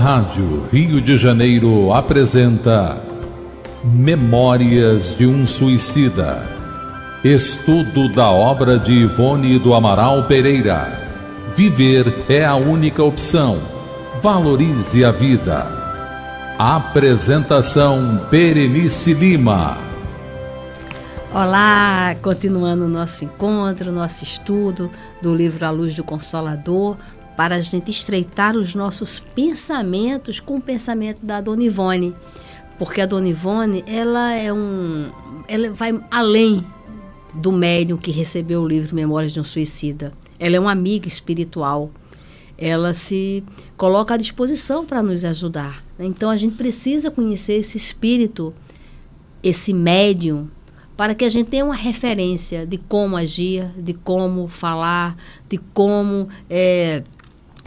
Rádio Rio de Janeiro apresenta Memórias de um Suicida. Estudo da obra de Ivone do Amaral Pereira. Viver é a única opção. Valorize a vida. Apresentação Berenice Lima. Olá, continuando o nosso encontro, nosso estudo do livro A Luz do Consolador, para a gente estreitar os nossos pensamentos com o pensamento da Dona Ivone, porque a Dona Ivone ela é um, ela vai além do médium que recebeu o livro Memórias de um Suicida. Ela é uma amiga espiritual. Ela se coloca à disposição para nos ajudar. Né? Então a gente precisa conhecer esse espírito, esse médium, para que a gente tenha uma referência de como agir, de como falar, de como é,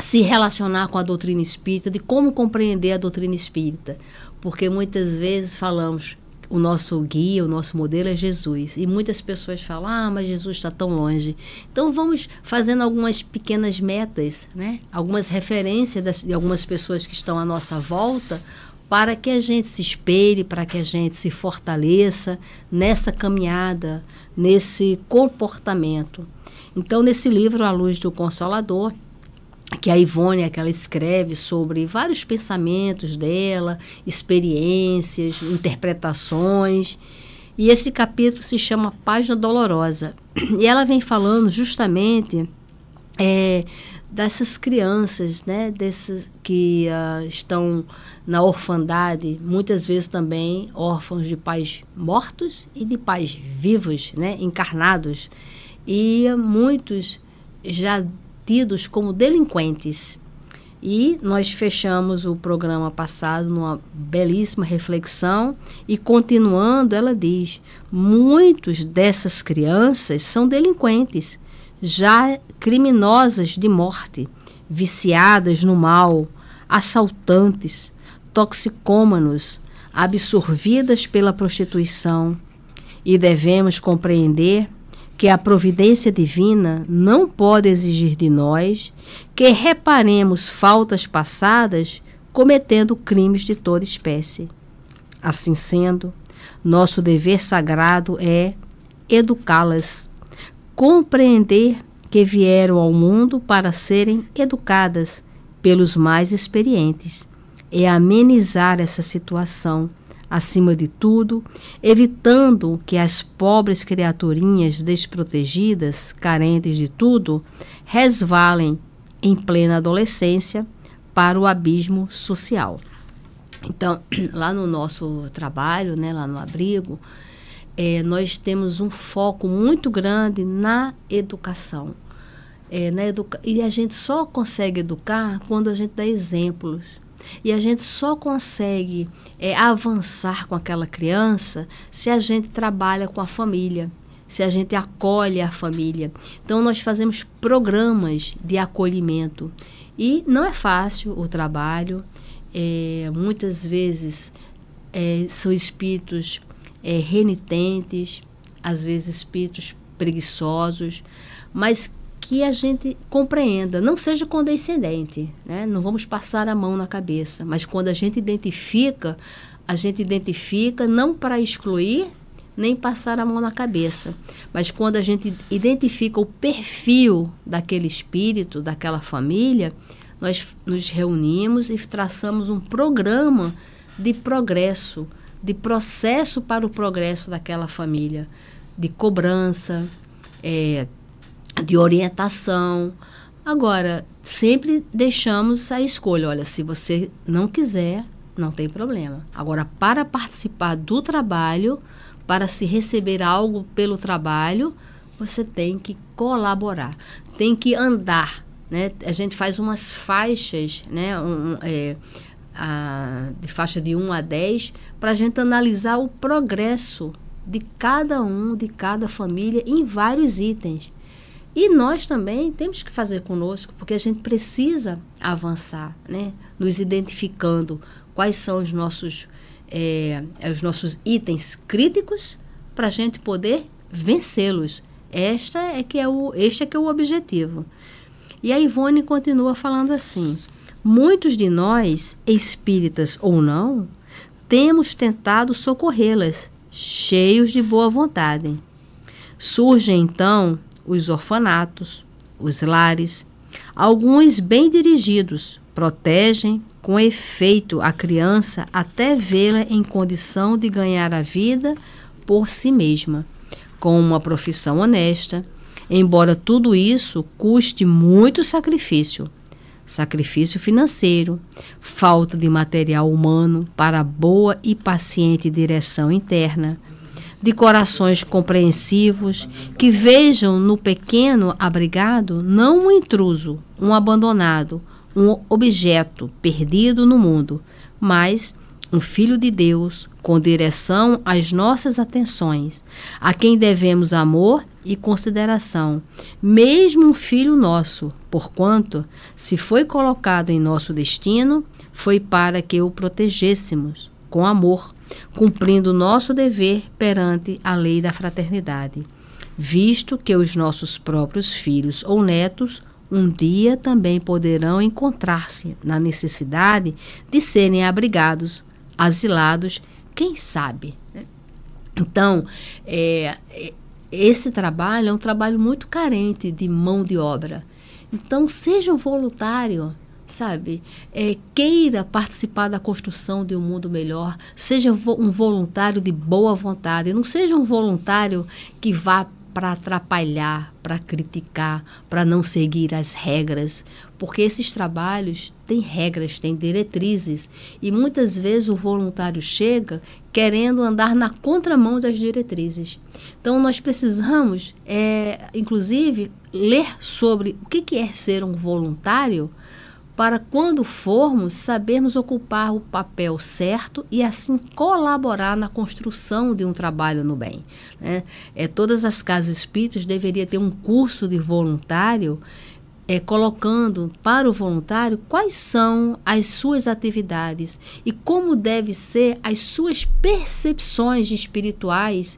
se relacionar com a doutrina espírita, de como compreender a doutrina espírita. Porque muitas vezes falamos, o nosso guia, o nosso modelo é Jesus. E muitas pessoas falam, ah, mas Jesus está tão longe. Então vamos fazendo algumas pequenas metas, né? algumas referências das, de algumas pessoas que estão à nossa volta, para que a gente se espelhe, para que a gente se fortaleça nessa caminhada, nesse comportamento. Então, nesse livro, A Luz do Consolador, que a Ivone, é que ela escreve sobre vários pensamentos dela, experiências, interpretações. E esse capítulo se chama Página Dolorosa. E ela vem falando justamente é, dessas crianças, né, desses que uh, estão na orfandade, muitas vezes também órfãos de pais mortos e de pais vivos, né, encarnados. E muitos já tidos como delinquentes. E nós fechamos o programa passado numa belíssima reflexão e continuando, ela diz: muitos dessas crianças são delinquentes, já criminosas de morte, viciadas no mal, assaltantes, toxicômanos, absorvidas pela prostituição. E devemos compreender que a providência divina não pode exigir de nós que reparemos faltas passadas cometendo crimes de toda espécie. Assim sendo, nosso dever sagrado é educá-las, compreender que vieram ao mundo para serem educadas pelos mais experientes e amenizar essa situação acima de tudo, evitando que as pobres criaturinhas desprotegidas, carentes de tudo, resvalem em plena adolescência para o abismo social. Então, lá no nosso trabalho, né, lá no abrigo, é, nós temos um foco muito grande na educação. É, na educa e a gente só consegue educar quando a gente dá exemplos e a gente só consegue é, avançar com aquela criança se a gente trabalha com a família se a gente acolhe a família. Então, nós fazemos programas de acolhimento. E não é fácil o trabalho, é, muitas vezes é, são espíritos é, renitentes, às vezes espíritos preguiçosos, mas que a gente compreenda, não seja condescendente, né? não vamos passar a mão na cabeça, mas quando a gente identifica, a gente identifica não para excluir, nem passar a mão na cabeça, mas quando a gente identifica o perfil daquele espírito, daquela família, nós nos reunimos e traçamos um programa de progresso, de processo para o progresso daquela família, de cobrança, é, de orientação. Agora, sempre deixamos a escolha. Olha, se você não quiser, não tem problema. Agora, para participar do trabalho, para se receber algo pelo trabalho, você tem que colaborar, tem que andar. Né? A gente faz umas faixas, né? Um, é, a, de faixa de 1 a 10, para a gente analisar o progresso de cada um, de cada família, em vários itens. E nós também temos que fazer conosco, porque a gente precisa avançar, né? nos identificando quais são os nossos, é, os nossos itens críticos para a gente poder vencê-los. Esta é que é o, este é que é o objetivo. E a Ivone continua falando assim: muitos de nós, espíritas ou não, temos tentado socorrê-las, cheios de boa vontade. surge então os orfanatos, os lares. Alguns bem dirigidos protegem com efeito a criança até vê-la em condição de ganhar a vida por si mesma, com uma profissão honesta, embora tudo isso custe muito sacrifício. Sacrifício financeiro, falta de material humano para boa e paciente direção interna, de corações compreensivos, que vejam no pequeno abrigado não um intruso, um abandonado, um objeto perdido no mundo, mas um filho de Deus com direção às nossas atenções, a quem devemos amor e consideração, mesmo um filho nosso, porquanto, se foi colocado em nosso destino, foi para que o protegêssemos com amor, cumprindo nosso dever perante a lei da fraternidade, visto que os nossos próprios filhos ou netos um dia também poderão encontrar-se na necessidade de serem abrigados, asilados, quem sabe. Então, é, é esse trabalho é um trabalho muito carente de mão de obra. Então, seja um voluntário, sabe? É, queira participar da construção de um mundo melhor, seja vo um voluntário de boa vontade, não seja um voluntário que vá para atrapalhar, para criticar, para não seguir as regras, porque esses trabalhos têm regras, têm diretrizes, e muitas vezes o voluntário chega querendo andar na contramão das diretrizes. Então nós precisamos, é, inclusive, ler sobre o que é ser um voluntário para quando formos sabermos ocupar o papel certo e assim colaborar na construção de um trabalho no bem. Né? É, todas as casas espíritas deveriam ter um curso de voluntário é, colocando para o voluntário quais são as suas atividades e como deve ser as suas percepções espirituais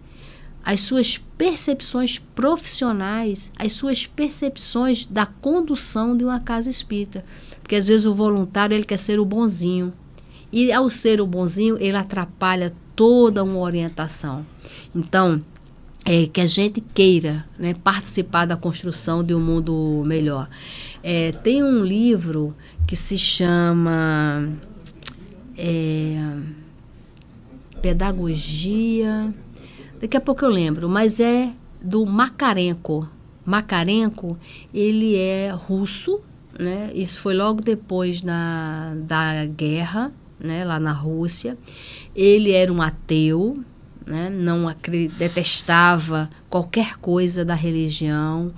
as suas percepções profissionais, as suas percepções da condução de uma casa espírita. Porque às vezes o voluntário ele quer ser o bonzinho. E ao ser o bonzinho, ele atrapalha toda uma orientação. Então, é, que a gente queira né, participar da construção de um mundo melhor. É, tem um livro que se chama é, Pedagogia Daqui a pouco eu lembro, mas é do Makarenko. Makarenko, ele é russo, né? Isso foi logo depois na, da guerra, né? Lá na Rússia. Ele era um ateu, né? Não detestava qualquer coisa da religião,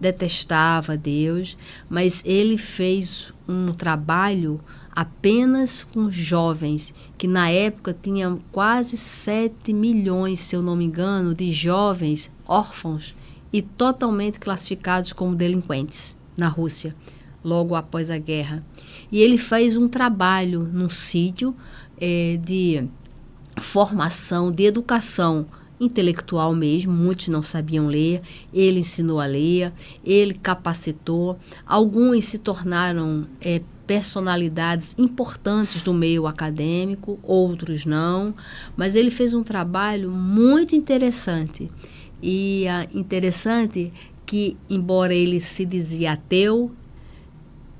detestava Deus, mas ele fez um trabalho apenas com jovens, que na época tinha quase 7 milhões, se eu não me engano, de jovens órfãos e totalmente classificados como delinquentes na Rússia, logo após a guerra. E ele fez um trabalho num sítio é, de formação, de educação intelectual mesmo, muitos não sabiam ler, ele ensinou a ler, ele capacitou, alguns se tornaram é, personalidades importantes do meio acadêmico, outros não, mas ele fez um trabalho muito interessante. E ah, interessante que, embora ele se dizia ateu,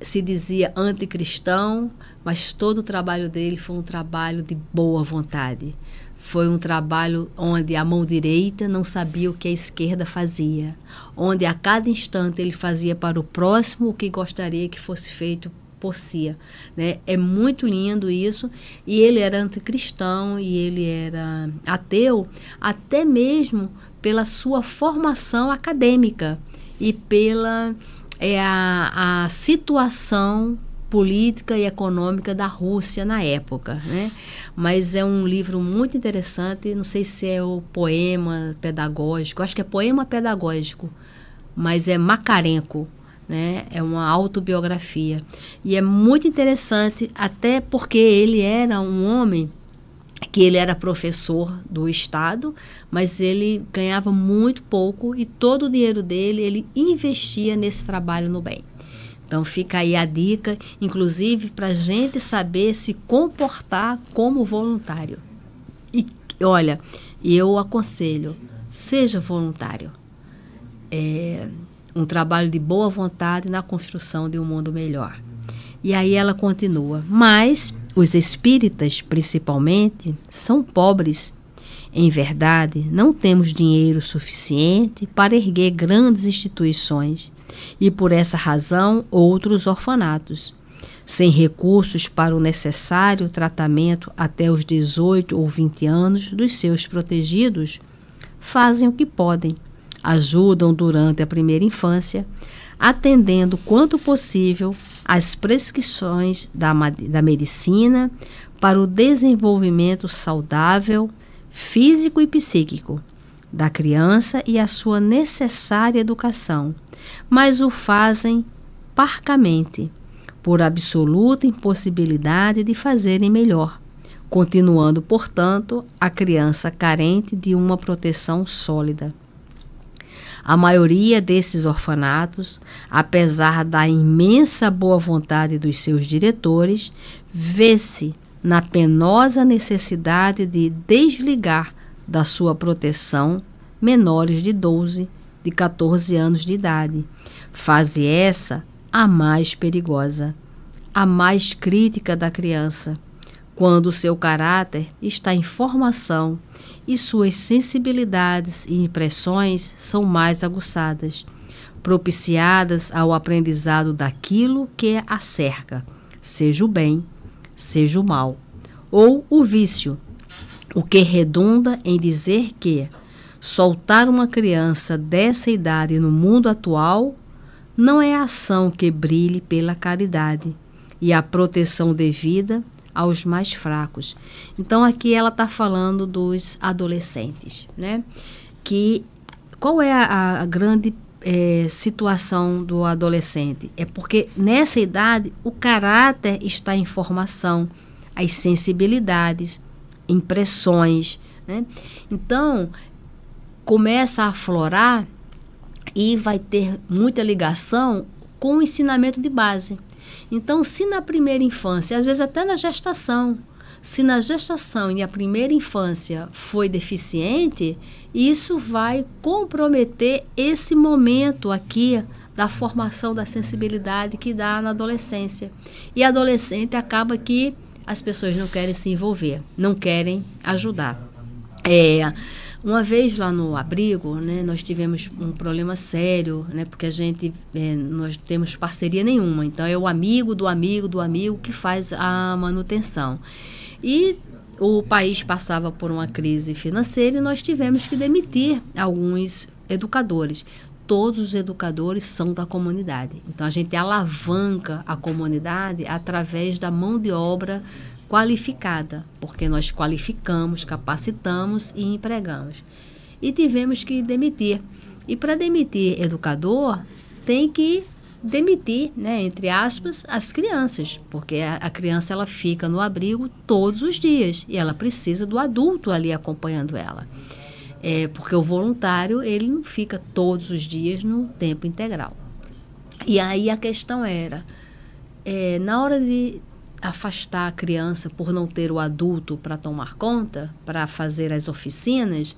se dizia anticristão, mas todo o trabalho dele foi um trabalho de boa vontade. Foi um trabalho onde a mão direita não sabia o que a esquerda fazia, onde a cada instante ele fazia para o próximo o que gostaria que fosse feito Porcia. Né? É muito lindo isso. E ele era anticristão e ele era ateu, até mesmo pela sua formação acadêmica e pela é, a, a situação política e econômica da Rússia na época, né? Mas é um livro muito interessante, não sei se é o poema pedagógico, acho que é poema pedagógico, mas é Macarenko né? É uma autobiografia. E é muito interessante, até porque ele era um homem que ele era professor do estado, mas ele ganhava muito pouco e todo o dinheiro dele ele investia nesse trabalho no bem. Então fica aí a dica, inclusive para gente saber se comportar como voluntário. E olha, eu aconselho, seja voluntário. É, um trabalho de boa vontade na construção de um mundo melhor. E aí ela continua: Mas os espíritas, principalmente, são pobres. Em verdade, não temos dinheiro suficiente para erguer grandes instituições e, por essa razão, outros orfanatos. Sem recursos para o necessário tratamento até os 18 ou 20 anos dos seus protegidos, fazem o que podem ajudam durante a primeira infância, atendendo quanto possível às prescrições da, da medicina para o desenvolvimento saudável, físico e psíquico da criança e a sua necessária educação, mas o fazem parcamente, por absoluta impossibilidade de fazerem melhor, continuando, portanto, a criança carente de uma proteção sólida. A maioria desses orfanatos, apesar da imensa boa vontade dos seus diretores, vê-se na penosa necessidade de desligar da sua proteção menores de 12, de 14 anos de idade. Fase essa a mais perigosa, a mais crítica da criança quando seu caráter está em formação e suas sensibilidades e impressões são mais aguçadas, propiciadas ao aprendizado daquilo que a cerca, seja o bem, seja o mal, ou o vício, o que redunda em dizer que soltar uma criança dessa idade no mundo atual não é ação que brilhe pela caridade e a proteção devida aos mais fracos. Então aqui ela está falando dos adolescentes, né? Que qual é a, a grande é, situação do adolescente? É porque nessa idade o caráter está em formação, as sensibilidades, impressões, né? Então começa a aflorar e vai ter muita ligação com o ensinamento de base então, se na primeira infância, às vezes até na gestação, se na gestação e a primeira infância foi deficiente, isso vai comprometer esse momento aqui da formação da sensibilidade que dá na adolescência. E adolescente acaba que as pessoas não querem se envolver, não querem ajudar. É, uma vez lá no abrigo, né, nós tivemos um problema sério, né, porque a gente é, nós temos parceria nenhuma. Então é o amigo do amigo do amigo que faz a manutenção. E o país passava por uma crise financeira e nós tivemos que demitir alguns educadores. Todos os educadores são da comunidade. Então a gente alavanca a comunidade através da mão de obra qualificada, porque nós qualificamos, capacitamos e empregamos. E tivemos que demitir. E para demitir educador, tem que demitir, né, entre aspas, as crianças, porque a, a, criança ela fica no abrigo todos os dias e ela precisa do adulto ali acompanhando ela. É, porque o voluntário, ele não fica todos os dias no tempo integral. E aí a questão era, é, na hora de afastar a criança por não ter o adulto para tomar conta, para fazer as oficinas,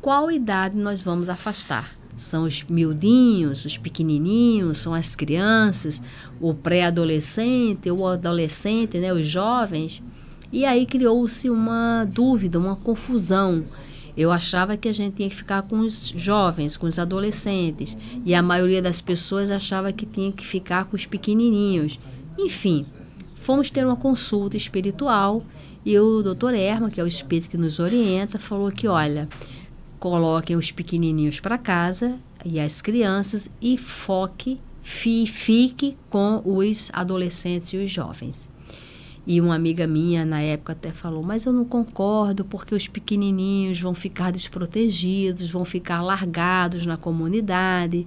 qual idade nós vamos afastar? São os miudinhos, os pequenininhos, são as crianças, o pré-adolescente, o adolescente, né, os jovens. E aí criou-se uma dúvida, uma confusão. Eu achava que a gente tinha que ficar com os jovens, com os adolescentes, e a maioria das pessoas achava que tinha que ficar com os pequenininhos. Enfim, Fomos ter uma consulta espiritual e o doutor Erma, que é o espírito que nos orienta, falou que, olha, coloquem os pequenininhos para casa e as crianças e foque, fi, fique com os adolescentes e os jovens. E uma amiga minha na época até falou: Mas eu não concordo, porque os pequenininhos vão ficar desprotegidos, vão ficar largados na comunidade,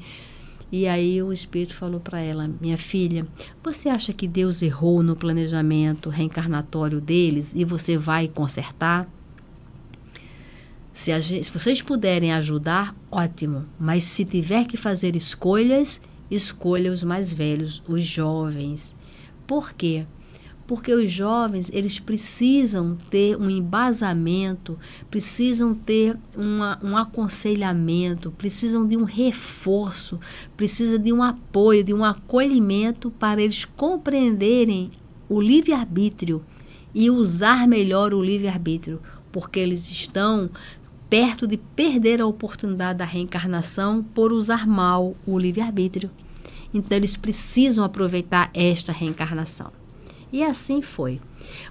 e aí o espírito falou para ela: "Minha filha, você acha que Deus errou no planejamento reencarnatório deles e você vai consertar?" Se, gente, se vocês puderem ajudar, ótimo. Mas se tiver que fazer escolhas, escolha os mais velhos, os jovens. Por quê? porque os jovens eles precisam ter um embasamento, precisam ter uma, um aconselhamento, precisam de um reforço, precisa de um apoio, de um acolhimento para eles compreenderem o livre-arbítrio e usar melhor o livre-arbítrio, porque eles estão perto de perder a oportunidade da reencarnação por usar mal o livre-arbítrio. Então, eles precisam aproveitar esta reencarnação. E assim foi.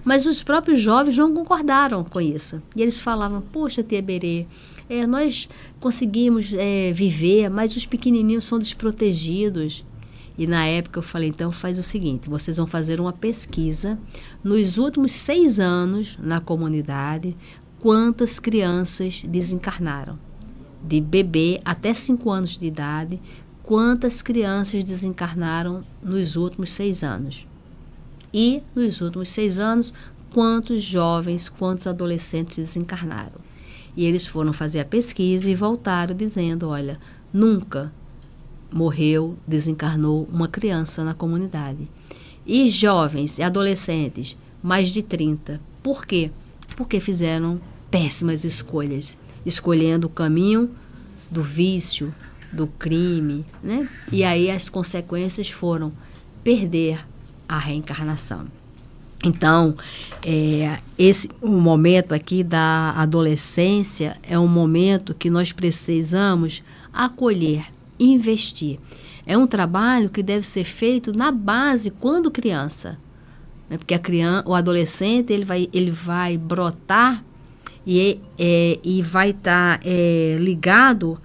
Mas os próprios jovens não concordaram com isso. E eles falavam: Poxa, Teberê, é, nós conseguimos é, viver, mas os pequenininhos são desprotegidos. E na época eu falei: então faz o seguinte, vocês vão fazer uma pesquisa nos últimos seis anos na comunidade, quantas crianças desencarnaram. De bebê até cinco anos de idade, quantas crianças desencarnaram nos últimos seis anos. E, nos últimos seis anos, quantos jovens, quantos adolescentes desencarnaram. E eles foram fazer a pesquisa e voltaram dizendo: olha, nunca morreu, desencarnou uma criança na comunidade. E jovens e adolescentes, mais de 30. Por quê? Porque fizeram péssimas escolhas, escolhendo o caminho do vício, do crime, né? E aí as consequências foram perder a reencarnação. Então, é, esse o momento aqui da adolescência é um momento que nós precisamos acolher, investir. É um trabalho que deve ser feito na base quando criança, né? porque a criança, o adolescente ele vai, ele vai brotar e, é, e vai estar tá, é, ligado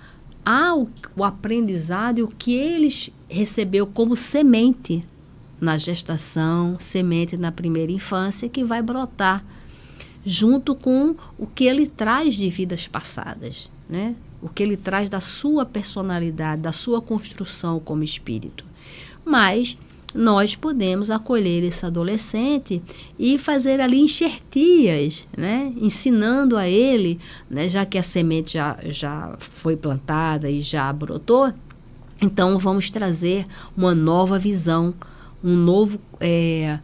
ao aprendizado e o que ele recebeu como semente na gestação, semente na primeira infância, que vai brotar junto com o que ele traz de vidas passadas, né? O que ele traz da sua personalidade, da sua construção como espírito. Mas nós podemos acolher esse adolescente e fazer ali enxertias, né? ensinando a ele, né? já que a semente já, já foi plantada e já brotou, então vamos trazer uma nova visão um novo é,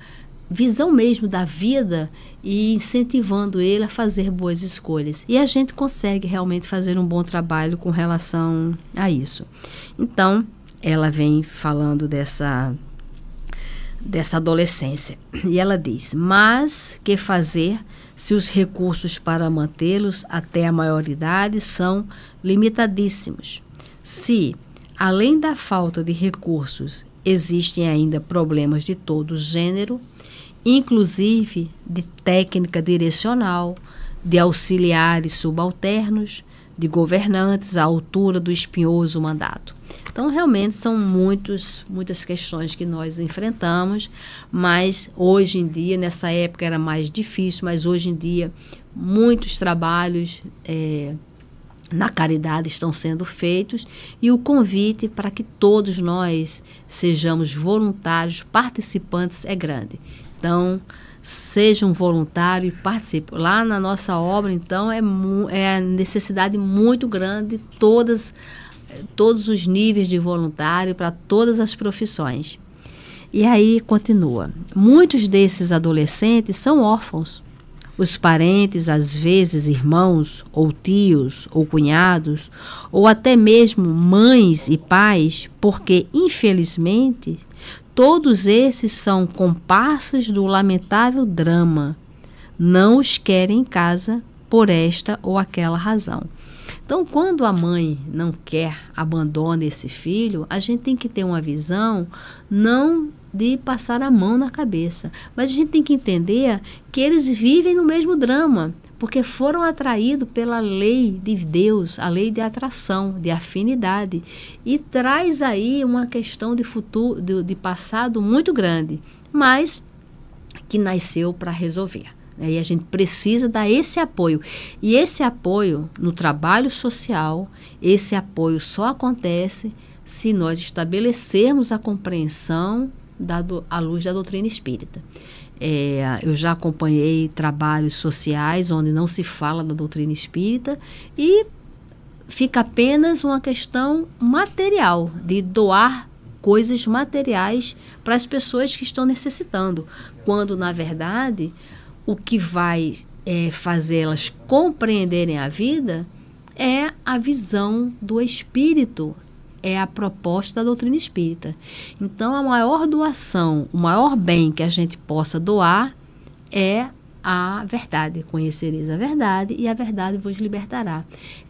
visão mesmo da vida e incentivando ele a fazer boas escolhas. E a gente consegue realmente fazer um bom trabalho com relação a isso. Então, ela vem falando dessa dessa adolescência. E ela diz: "Mas que fazer se os recursos para mantê-los até a maioridade são limitadíssimos? Se além da falta de recursos existem ainda problemas de todo gênero, inclusive de técnica direcional, de auxiliares subalternos, de governantes à altura do espinhoso mandato. Então, realmente são muitos, muitas questões que nós enfrentamos, mas hoje em dia, nessa época era mais difícil, mas hoje em dia, muitos trabalhos. É, na caridade estão sendo feitos e o convite para que todos nós sejamos voluntários, participantes é grande. Então, seja um voluntário e participe. Lá na nossa obra, então, é, é a necessidade muito grande de todas, todos os níveis de voluntário para todas as profissões. E aí continua. Muitos desses adolescentes são órfãos os parentes, às vezes irmãos, ou tios, ou cunhados, ou até mesmo mães e pais, porque, infelizmente, todos esses são comparsas do lamentável drama. Não os querem em casa por esta ou aquela razão. Então, quando a mãe não quer, abandona esse filho, a gente tem que ter uma visão não de passar a mão na cabeça. Mas a gente tem que entender que eles vivem no mesmo drama, porque foram atraídos pela lei de Deus, a lei de atração, de afinidade, e traz aí uma questão de futuro, de, de passado muito grande, mas que nasceu para resolver. E a gente precisa dar esse apoio. E esse apoio no trabalho social, esse apoio só acontece se nós estabelecermos a compreensão dado à luz da doutrina espírita. É, eu já acompanhei trabalhos sociais onde não se fala da doutrina espírita e fica apenas uma questão material de doar coisas materiais para as pessoas que estão necessitando, quando na verdade o que vai é, fazer elas compreenderem a vida é a visão do espírito, é a proposta da doutrina espírita. Então, a maior doação, o maior bem que a gente possa doar é a verdade. Conhecereis a verdade e a verdade vos libertará.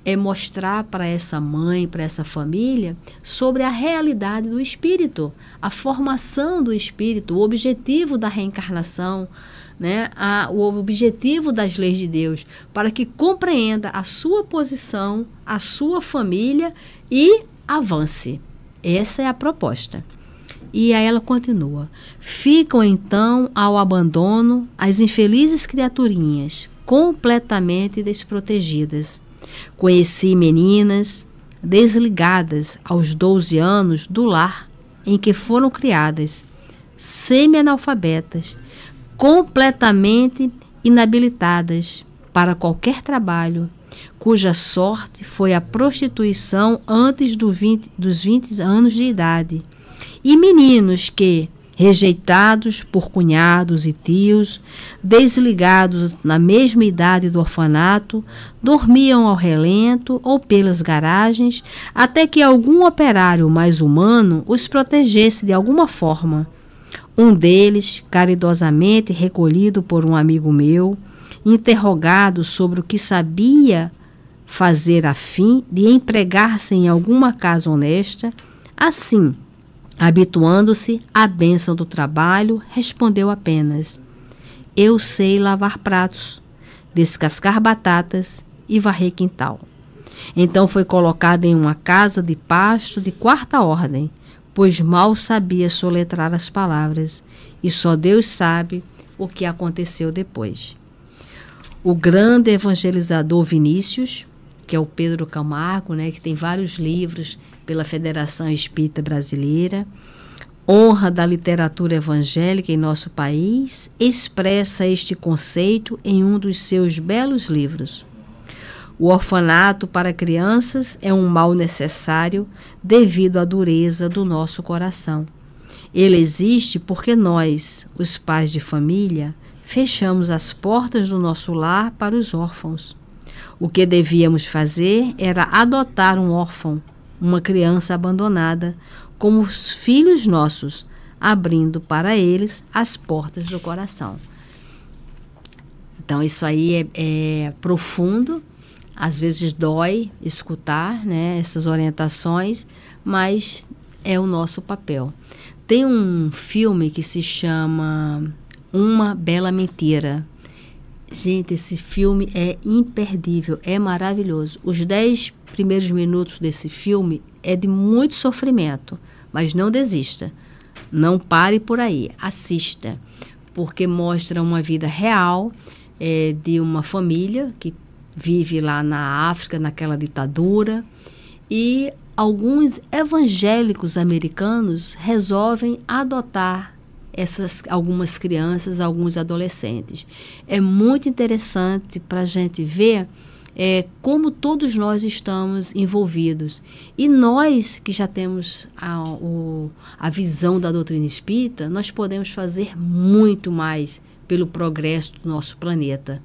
É mostrar para essa mãe, para essa família, sobre a realidade do espírito, a formação do espírito, o objetivo da reencarnação. Né, a, o objetivo das leis de Deus, para que compreenda a sua posição, a sua família e avance. Essa é a proposta. E aí ela continua. Ficam então ao abandono as infelizes criaturinhas, completamente desprotegidas. Conheci meninas desligadas aos 12 anos do lar em que foram criadas, semi-analfabetas, completamente inabilitadas para qualquer trabalho cuja sorte foi a prostituição antes do 20, dos 20 anos de idade, e meninos que, rejeitados por cunhados e tios, desligados na mesma idade do orfanato, dormiam ao relento ou pelas garagens, até que algum operário mais humano os protegesse de alguma forma. Um deles, caridosamente recolhido por um amigo meu, interrogado sobre o que sabia fazer a fim de empregar-se em alguma casa honesta, assim, habituando-se à bênção do trabalho, respondeu apenas: Eu sei lavar pratos, descascar batatas e varrer quintal. Então foi colocado em uma casa de pasto de quarta ordem, pois mal sabia soletrar as palavras, e só Deus sabe o que aconteceu depois o grande evangelizador Vinícius, que é o Pedro Camargo, né, que tem vários livros pela Federação Espírita Brasileira, honra da literatura evangélica em nosso país, expressa este conceito em um dos seus belos livros. O orfanato para crianças é um mal necessário devido à dureza do nosso coração. Ele existe porque nós, os pais de família, fechamos as portas do nosso lar para os órfãos. O que devíamos fazer era adotar um órfão, uma criança abandonada, como os filhos nossos, abrindo para eles as portas do coração. Então, isso aí é, é profundo, às vezes dói escutar né, essas orientações, mas é o nosso papel. Tem um filme que se chama uma Bela Mentira. Gente, esse filme é imperdível, é maravilhoso. Os dez primeiros minutos desse filme é de muito sofrimento, mas não desista. Não pare por aí, assista, porque mostra uma vida real é, de uma família que vive lá na África, naquela ditadura, e alguns evangélicos americanos resolvem adotar essas algumas crianças, alguns adolescentes. É muito interessante para a gente ver é, como todos nós estamos envolvidos. E nós que já temos a, o, a visão da doutrina espírita, nós podemos fazer muito mais pelo progresso do nosso planeta.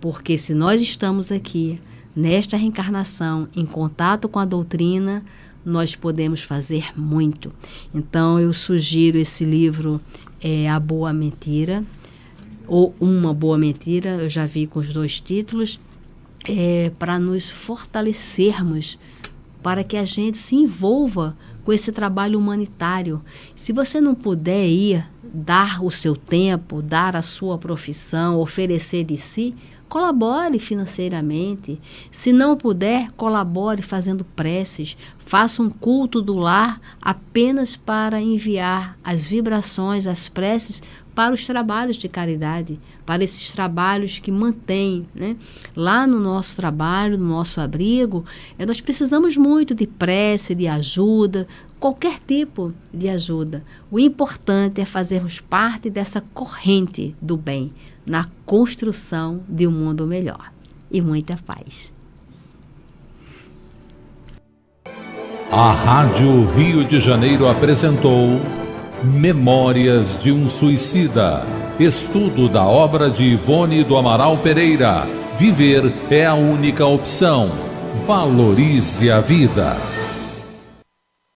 Porque se nós estamos aqui, nesta reencarnação, em contato com a doutrina, nós podemos fazer muito. Então, eu sugiro esse livro é A Boa Mentira, ou Uma Boa Mentira, eu já vi com os dois títulos, é, para nos fortalecermos, para que a gente se envolva com esse trabalho humanitário. Se você não puder ir, dar o seu tempo, dar a sua profissão, oferecer de si, colabore financeiramente. Se não puder, colabore fazendo preces. Faça um culto do lar apenas para enviar as vibrações, as preces para os trabalhos de caridade, para esses trabalhos que mantêm. Né? Lá no nosso trabalho, no nosso abrigo, eh, nós precisamos muito de prece, de ajuda, qualquer tipo de ajuda. O importante é fazermos parte dessa corrente do bem, na construção de um mundo melhor. E muita paz. A Rádio Rio de Janeiro apresentou Memórias de um Suicida. Estudo da obra de Ivone do Amaral Pereira. Viver é a única opção. Valorize a vida.